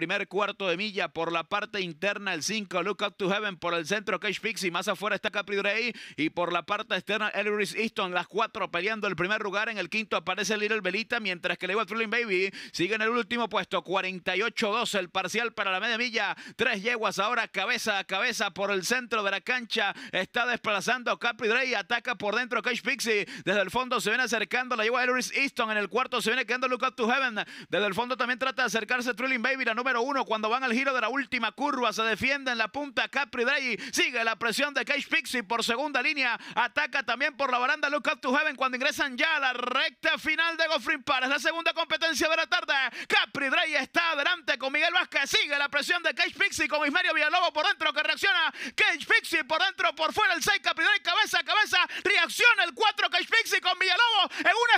primer cuarto de milla por la parte interna el 5, Look Up to Heaven por el centro, Cage Pixie, más afuera está Capri Drey y por la parte externa Elvis Easton, las cuatro peleando el primer lugar, en el quinto aparece Little Belita, mientras que a Thrilling Baby sigue en el último puesto, 48-12 el parcial para la media milla, tres yeguas ahora cabeza a cabeza por el centro de la cancha, está desplazando Capri Drey, ataca por dentro Cage Pixie, desde el fondo se viene acercando la yegua Elvis Easton, en el cuarto se viene quedando Look Up to Heaven, desde el fondo también trata de acercarse Thrilling Baby, la número número uno cuando van al giro de la última curva. Se defiende en la punta Capri Drey. Sigue la presión de Cage Pixie por segunda línea. Ataca también por la baranda Look Up to Heaven cuando ingresan ya a la recta final de Goffrin Es La segunda competencia de la tarde. Capri Drey está adelante con Miguel Vázquez. Sigue la presión de Cage Pixie con Ismerio Villalobo por dentro que reacciona. Cage Pixie por dentro, por fuera el 6 Capri Drey. Cabeza a cabeza. Reacciona el 4 Cage Pixie con Villalobo. en una